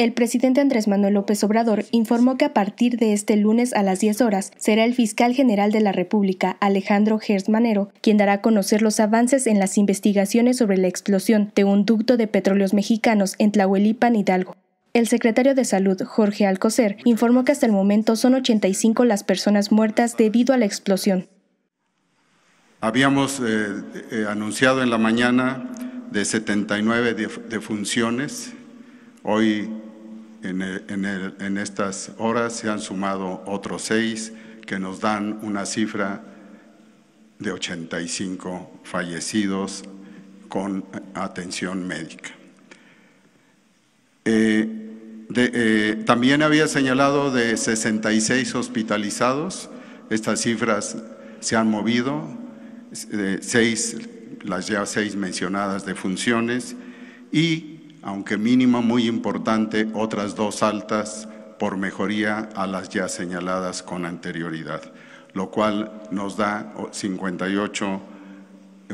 El presidente Andrés Manuel López Obrador informó que a partir de este lunes a las 10 horas será el fiscal general de la República, Alejandro Gers Manero, quien dará a conocer los avances en las investigaciones sobre la explosión de un ducto de petróleos mexicanos en Tlahuelipan, Hidalgo. El secretario de Salud, Jorge Alcocer, informó que hasta el momento son 85 las personas muertas debido a la explosión. Habíamos eh, eh, anunciado en la mañana de 79 defunciones. Hoy en, estas horas se han sumado otros seis que nos dan una cifra de 85 fallecidos con atención médica. Eh, eh, también había señalado de 66 hospitalizados, estas cifras se han movido, eh, seis, las ya seis mencionadas de funciones, y aunque mínima, muy importante, otras dos altas por mejoría a las ya señaladas con anterioridad, lo cual nos da 58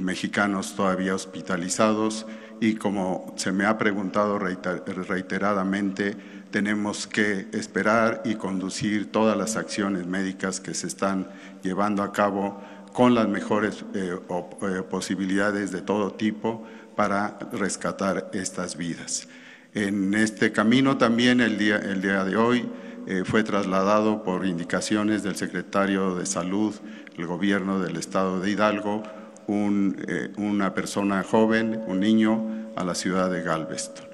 mexicanos todavía hospitalizados y como se me ha preguntado reiteradamente, tenemos que esperar y conducir todas las acciones médicas que se están llevando a cabo con las mejores eh, eh, posibilidades de todo tipo para rescatar estas vidas. En este camino también el día, el día de hoy eh, fue trasladado por indicaciones del secretario de Salud, el gobierno del estado de Hidalgo, una persona joven, un niño, a la ciudad de Galveston.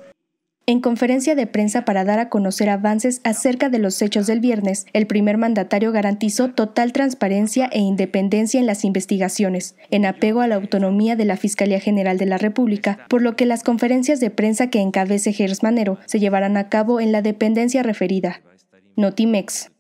En conferencia de prensa para dar a conocer avances acerca de los hechos del viernes, el primer mandatario garantizó total transparencia e independencia en las investigaciones, en apego a la autonomía de la Fiscalía General de la República, por lo que las conferencias de prensa que encabece Gersmanero se llevarán a cabo en la dependencia referida. Notimex.